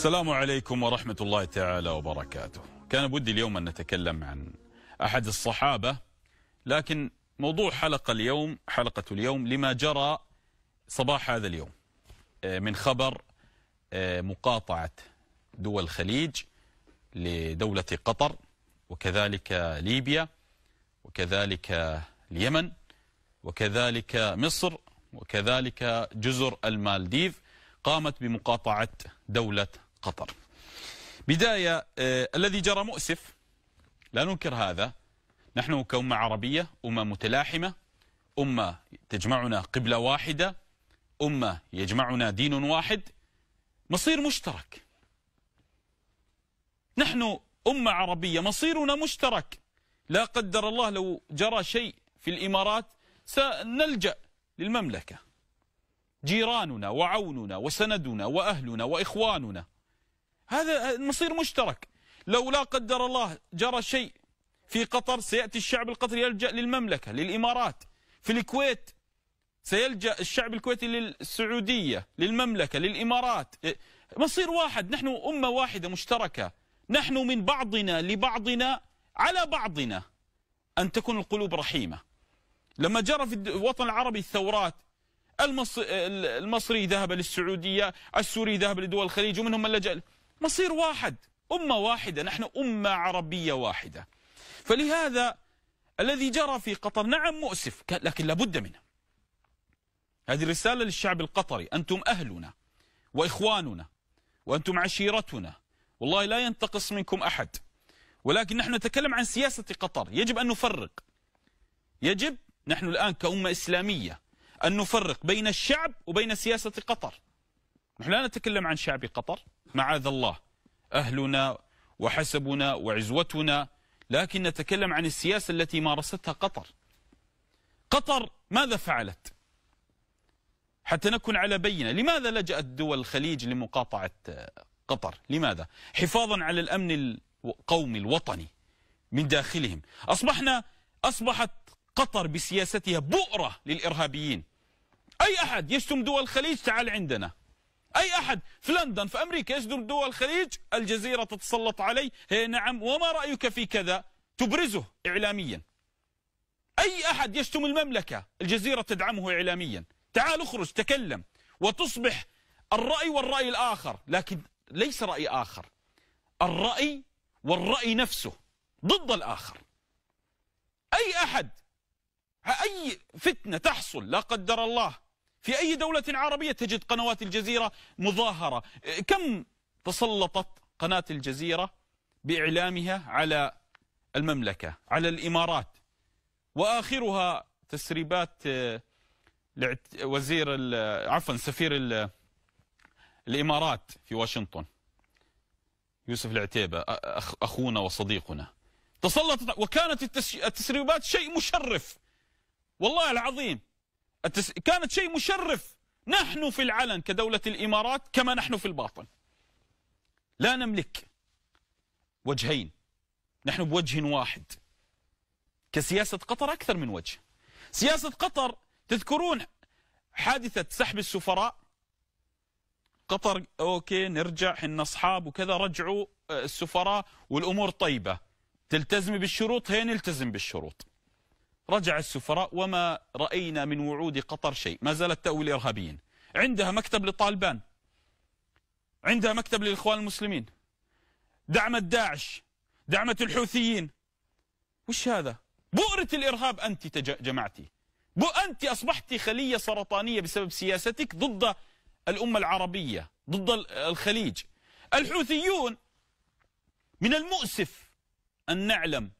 السلام عليكم ورحمة الله تعالى وبركاته كان بدي اليوم أن نتكلم عن أحد الصحابة لكن موضوع حلقة اليوم حلقة اليوم لما جرى صباح هذا اليوم آه، من خبر آه، مقاطعة دول الخليج لدولة قطر وكذلك ليبيا وكذلك اليمن وكذلك مصر وكذلك جزر المالديف قامت بمقاطعة دولة قطر بداية آه، الذي جرى مؤسف لا ننكر هذا نحن كأمة عربية أمة متلاحمة أمة تجمعنا قبلة واحدة أمة يجمعنا دين واحد مصير مشترك نحن أمة عربية مصيرنا مشترك لا قدر الله لو جرى شيء في الإمارات سنلجأ للمملكة جيراننا وعوننا وسندنا وأهلنا وإخواننا هذا مصير مشترك لو لا قدر الله جرى شيء في قطر سيأتي الشعب القطري يلجأ للمملكة للإمارات في الكويت سيلجأ الشعب الكويتي للسعودية للمملكة للإمارات مصير واحد نحن أمة واحدة مشتركة نحن من بعضنا لبعضنا على بعضنا أن تكون القلوب رحيمة لما جرى في الوطن العربي الثورات المصري ذهب للسعودية السوري ذهب لدول الخليج ومنهم من لجأ مصير واحد أمة واحدة نحن أمة عربية واحدة فلهذا الذي جرى في قطر نعم مؤسف لكن لابد منه هذه رسالة للشعب القطري أنتم أهلنا وإخواننا وأنتم عشيرتنا والله لا ينتقص منكم أحد ولكن نحن نتكلم عن سياسة قطر يجب أن نفرق يجب نحن الآن كأمة إسلامية أن نفرق بين الشعب وبين سياسة قطر نحن لا نتكلم عن شعب قطر معاذ الله أهلنا وحسبنا وعزوتنا لكن نتكلم عن السياسة التي مارستها قطر قطر ماذا فعلت حتى نكون على بينة لماذا لجأت دول الخليج لمقاطعة قطر لماذا حفاظا على الأمن القومي الوطني من داخلهم أصبحنا أصبحت قطر بسياستها بؤرة للإرهابيين أي أحد يشتم دول الخليج تعال عندنا أي أحد في لندن في أمريكا يصدر دول الخليج الجزيرة تتسلط عليه هي نعم وما رأيك في كذا تبرزه إعلاميا أي أحد يشتم المملكة الجزيرة تدعمه إعلاميا تعال اخرج تكلم وتصبح الرأي والرأي الآخر لكن ليس رأي آخر الرأي والرأي نفسه ضد الآخر أي أحد أي فتنة تحصل لا قدر الله في أي دولة عربية تجد قنوات الجزيرة مظاهرة كم تسلطت قناة الجزيرة بإعلامها على المملكة على الإمارات وآخرها تسريبات آه، وزير عفوا سفير الإمارات في واشنطن يوسف العتيبة أخونا وصديقنا تسلطت وكانت التسريبات شيء مشرف والله العظيم التس... كانت شيء مشرف نحن في العلن كدولة الإمارات كما نحن في الباطن لا نملك وجهين نحن بوجه واحد كسياسة قطر أكثر من وجه سياسة قطر تذكرون حادثة سحب السفراء قطر أوكي نرجع حنا أصحاب وكذا رجعوا آه، السفراء والأمور طيبة تلتزم بالشروط هي نلتزم بالشروط رجع السفراء وما رأينا من وعود قطر شيء ما زالت تأوي الإرهابيين عندها مكتب للطالبان عندها مكتب للإخوان المسلمين دعمت داعش دعمت الحوثيين وش هذا بؤرة الإرهاب أنت جمعتي أنت أصبحت خلية سرطانية بسبب سياستك ضد الأمة العربية ضد الخليج الحوثيون من المؤسف أن نعلم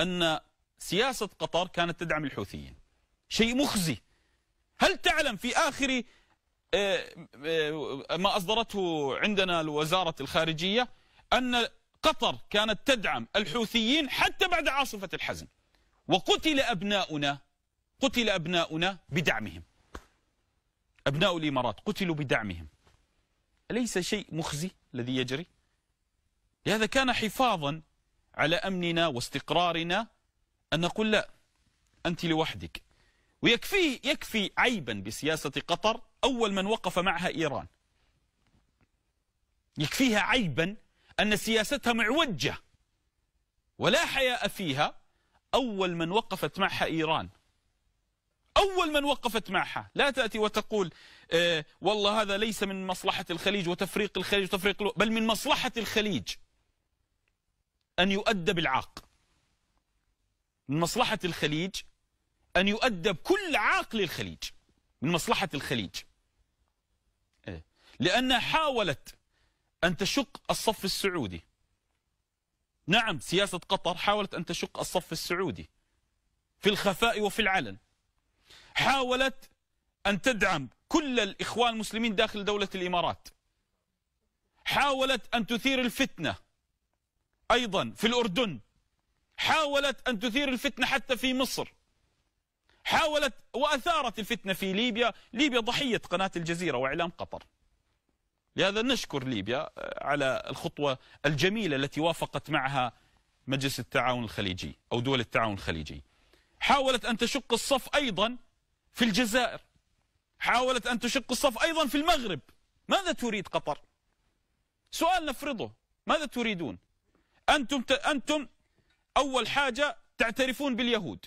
أن سياسة قطر كانت تدعم الحوثيين شيء مخزي هل تعلم في آخر آه، آه، ما أصدرته عندنا الوزارة الخارجية أن قطر كانت تدعم الحوثيين حتى بعد عاصفة الحزم وقتل أبناؤنا قتل أبناؤنا بدعمهم أبناء الإمارات قتلوا بدعمهم أليس شيء مخزي الذي يجري؟ لهذا كان حفاظا على أمننا واستقرارنا أن نقول لا أنت لوحدك ويكفي يكفي عيبا بسياسة قطر أول من وقف معها إيران يكفيها عيبا أن سياستها معوجة ولا حياء فيها أول من وقفت معها إيران أول من وقفت معها لا تأتي وتقول آه والله هذا ليس من مصلحة الخليج وتفريق الخليج وتفريق بل من مصلحة الخليج أن يؤدى بالعاق من مصلحة الخليج أن يؤدب كل عاقل الخليج من مصلحة الخليج إيه. لأنها حاولت أن تشق الصف السعودي نعم سياسة قطر حاولت أن تشق الصف السعودي في الخفاء وفي العلن حاولت أن تدعم كل الإخوان المسلمين داخل دولة الإمارات حاولت أن تثير الفتنة أيضا في الأردن حاولت أن تثير الفتنة حتى في مصر حاولت وأثارت الفتنة في ليبيا ليبيا ضحية قناة الجزيرة وإعلام قطر لهذا نشكر ليبيا آه، على الخطوة الجميلة التي وافقت معها مجلس التعاون الخليجي أو دول التعاون الخليجي حاولت أن تشق الصف أيضا في الجزائر حاولت أن تشق الصف أيضا في المغرب ماذا تريد قطر؟ سؤال نفرضه ماذا تريدون؟ أنتم ت... أنتم أول حاجة تعترفون باليهود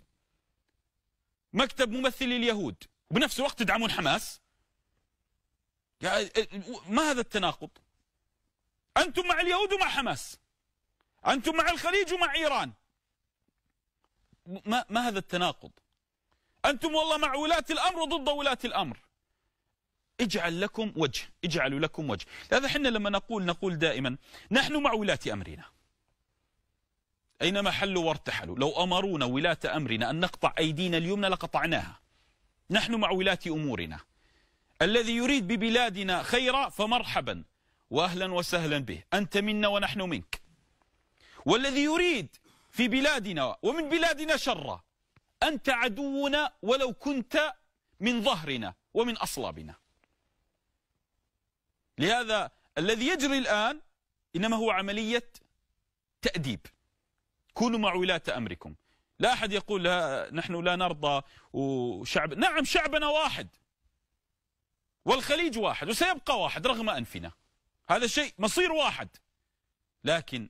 مكتب ممثل لليهود وبنفس الوقت تدعمون حماس ما هذا التناقض أنتم مع اليهود ومع حماس أنتم مع الخليج ومع إيران ما, ما هذا التناقض أنتم والله مع ولاة الأمر وضد ولاة الأمر اجعل لكم وجه اجعلوا لكم وجه هذا حنا لما نقول نقول دائما نحن مع ولاة أمرنا أينما حلوا وارتحلوا لو أمرونا ولاة أمرنا أن نقطع أيدينا اليمنى لقطعناها نحن مع ولاة أمورنا الذي يريد ببلادنا خيرا فمرحبا وأهلا وسهلا به أنت منا ونحن منك والذي يريد في بلادنا ومن بلادنا شرا أنت عدونا ولو كنت من ظهرنا ومن أصلابنا لهذا الذي يجري الآن إنما هو عملية تأديب كونوا مع ولاة أمركم لا أحد يقول لا نحن لا نرضى وشعب نعم شعبنا واحد والخليج واحد وسيبقى واحد رغم أنفنا هذا الشيء مصير واحد لكن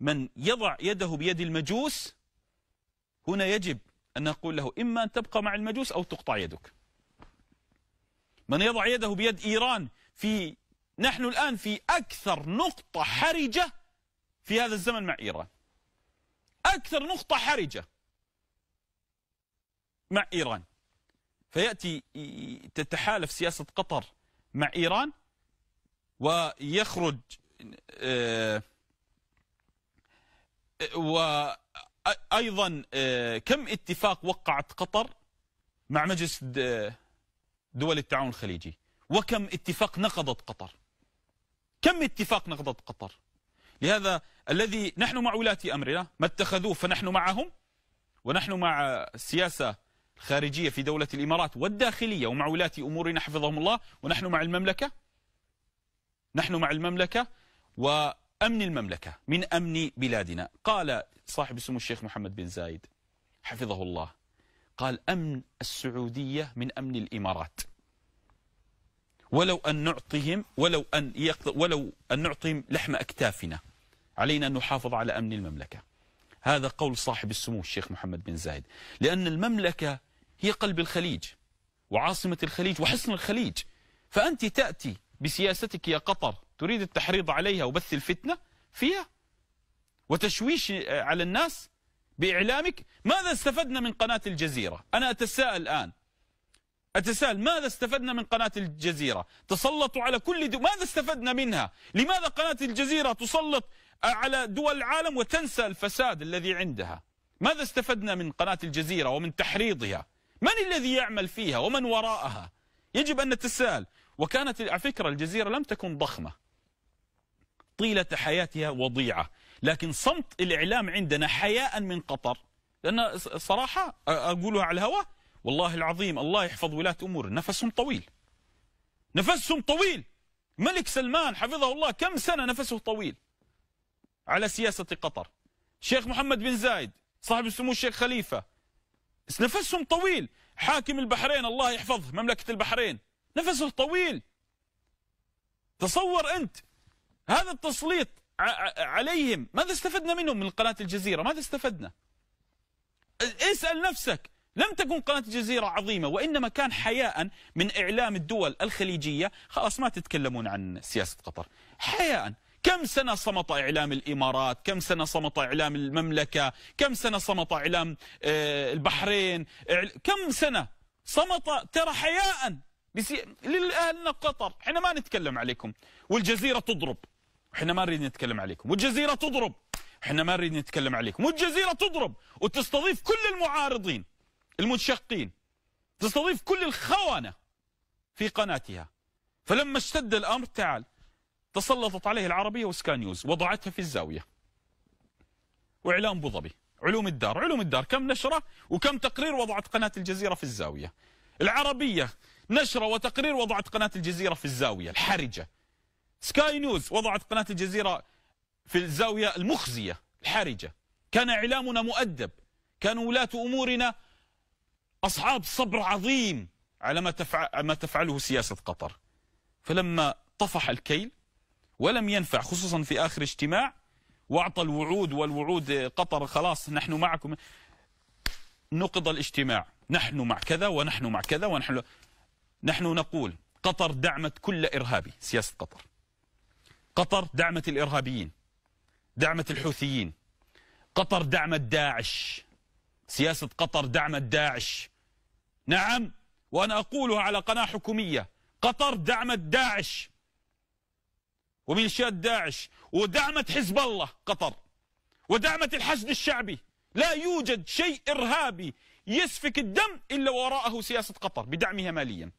من يضع يده بيد المجوس هنا يجب أن نقول له إما أن تبقى مع المجوس أو تقطع يدك من يضع يده بيد إيران في نحن الآن في أكثر نقطة حرجة في هذا الزمن مع إيران أكثر نقطة حرجة مع إيران فيأتي تتحالف سياسة قطر مع إيران ويخرج آه، وأيضا آه، كم اتفاق وقعت قطر مع مجلس دول التعاون الخليجي وكم اتفاق نقضت قطر كم اتفاق نقضت قطر لهذا الذي نحن مع ولاة أمرنا ما اتخذوه فنحن معهم ونحن مع السياسة الخارجية في دولة الإمارات والداخلية ومع ولاة أمورنا حفظهم الله ونحن مع المملكة نحن مع المملكة وأمن المملكة من أمن بلادنا قال صاحب السمو الشيخ محمد بن زايد حفظه الله قال أمن السعودية من أمن الإمارات ولو أن نعطيهم ولو أن, ولو أن نعطيهم لحم أكتافنا علينا أن نحافظ على أمن المملكة هذا قول صاحب السمو الشيخ محمد بن زايد لأن المملكة هي قلب الخليج وعاصمة الخليج وحصن الخليج فأنت تأتي بسياستك يا قطر تريد التحريض عليها وبث الفتنة فيها وتشويش على الناس بإعلامك ماذا استفدنا من قناة الجزيرة أنا أتساءل الآن أتساءل ماذا استفدنا من قناة الجزيرة تسلطوا على كل دول ماذا استفدنا منها لماذا قناة الجزيرة تسلط على دول العالم وتنسى الفساد الذي عندها ماذا استفدنا من قناة الجزيرة ومن تحريضها من الذي يعمل فيها ومن وراءها يجب أن نتساءل وكانت على فكرة الجزيرة لم تكن ضخمة طيلة حياتها وضيعة لكن صمت الإعلام عندنا حياء من قطر لأن صراحة أقولها على الهواء والله العظيم الله يحفظ ولاة أمور نفسهم طويل نفسهم طويل ملك سلمان حفظه الله كم سنة نفسه طويل على سياسة قطر شيخ محمد بن زايد صاحب السمو الشيخ خليفة نفسهم طويل حاكم البحرين الله يحفظه مملكة البحرين نفسه طويل تصور أنت هذا التسليط عليهم ماذا استفدنا منهم من قناة الجزيرة ماذا استفدنا اسأل نفسك لم تكن قناة الجزيرة عظيمة وإنما كان حياء من إعلام الدول الخليجية خلاص ما تتكلمون عن سياسة قطر حياء كم سنة صمت إعلام الإمارات كم سنة صمت إعلام المملكة كم سنة صمت إعلام آه، البحرين كم سنة صمت ترى حياء لأهلنا قطر احنا ما نتكلم عليكم والجزيرة تضرب احنا ما نريد نتكلم عليكم والجزيرة تضرب احنا ما نريد نتكلم عليكم والجزيرة تضرب وتستضيف كل المعارضين المنشقين تستضيف كل الخونة في قناتها فلما اشتد الأمر تعال تسلطت عليه العربية وسكانيوز وضعتها في الزاوية وإعلام أبو ظبي علوم الدار علوم الدار كم نشرة وكم تقرير وضعت قناة الجزيرة في الزاوية العربية نشرة وتقرير وضعت قناة الجزيرة في الزاوية الحرجة سكاي نيوز وضعت قناة الجزيرة في الزاوية المخزية الحرجة كان إعلامنا مؤدب كان ولاة أمورنا أصحاب صبر عظيم على ما, تفعل ما تفعله سياسة قطر فلما طفح الكيل ولم ينفع خصوصا في آخر اجتماع وأعطى الوعود والوعود قطر خلاص نحن معكم نقض الاجتماع نحن مع كذا ونحن مع كذا ونحن نحن نقول قطر دعمت كل إرهابي سياسة قطر قطر دعمت الإرهابيين دعمت الحوثيين قطر دعمت داعش سياسة قطر دعمت داعش نعم وأنا أقولها على قناة حكومية قطر دعمت داعش وميليشيات داعش ودعمت حزب الله قطر ودعمت الحشد الشعبي لا يوجد شيء إرهابي يسفك الدم إلا وراءه سياسة قطر بدعمها ماليا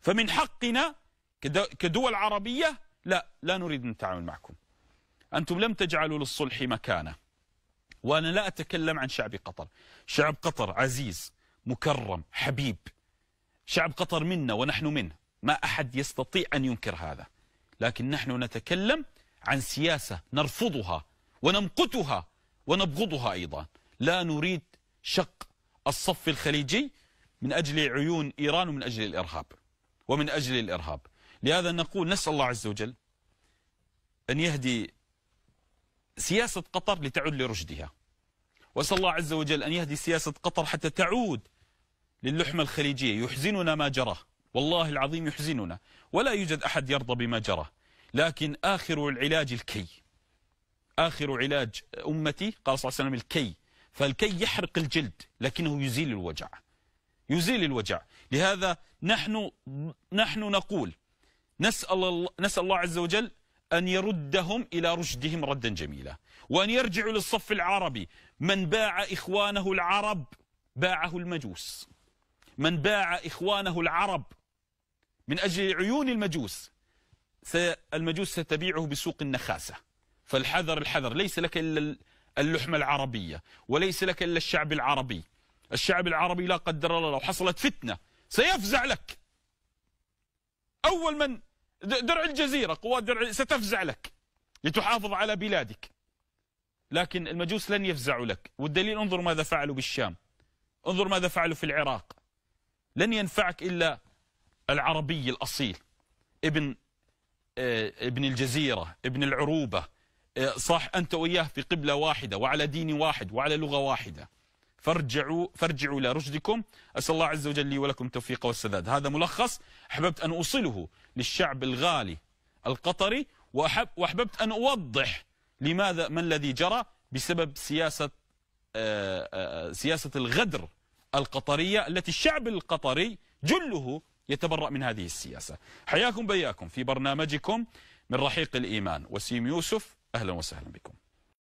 فمن حقنا كدول عربية لا لا نريد أن نتعامل معكم أنتم لم تجعلوا للصلح مكانه وأنا لا أتكلم عن شعب قطر شعب قطر عزيز مكرم حبيب شعب قطر منا ونحن منه ما أحد يستطيع أن ينكر هذا لكن نحن نتكلم عن سياسة نرفضها ونمقتها ونبغضها أيضا لا نريد شق الصف الخليجي من أجل عيون إيران ومن أجل الإرهاب ومن أجل الإرهاب لهذا نقول نسأل الله عز وجل أن يهدي سياسة قطر لتعود لرشدها وأسأل الله عز وجل أن يهدي سياسة قطر حتى تعود للحمة الخليجية يحزننا ما جرى والله العظيم يحزننا ولا يوجد أحد يرضى بما جرى لكن آخر العلاج الكي آخر علاج أمتي قال صلى الله عليه وسلم الكي فالكي يحرق الجلد لكنه يزيل الوجع يزيل الوجع لهذا نحن نحن نقول نسأل الله, نسأل الله عز وجل أن يردهم إلى رشدهم ردا جميلا وأن يرجعوا للصف العربي من باع إخوانه العرب باعه المجوس من باع إخوانه العرب من أجل عيون المجوس المجوس ستبيعه بسوق النخاسة فالحذر الحذر ليس لك إلا اللحمة العربية وليس لك إلا الشعب العربي الشعب العربي لا قدر الله لو حصلت فتنة سيفزع لك أول من درع الجزيرة قوات درع ستفزع لك لتحافظ على بلادك لكن المجوس لن يفزعوا لك والدليل انظر ماذا فعلوا بالشام انظر ماذا فعلوا في العراق لن ينفعك إلا العربي الأصيل ابن آه، ابن الجزيرة ابن العروبة آه، صح أنت وإياه في قبلة واحدة وعلى دين واحد وعلى لغة واحدة فارجعوا فارجعوا الى رشدكم اسال الله عز وجل لي ولكم التوفيق والسداد هذا ملخص احببت ان اوصله للشعب الغالي القطري وأحب واحببت ان اوضح لماذا ما الذي جرى بسبب سياسه آآ آه، آآ آه، سياسه الغدر القطريه التي الشعب القطري جله يتبرأ من هذه السياسه حياكم بياكم في برنامجكم من رحيق الايمان وسيم يوسف اهلا وسهلا بكم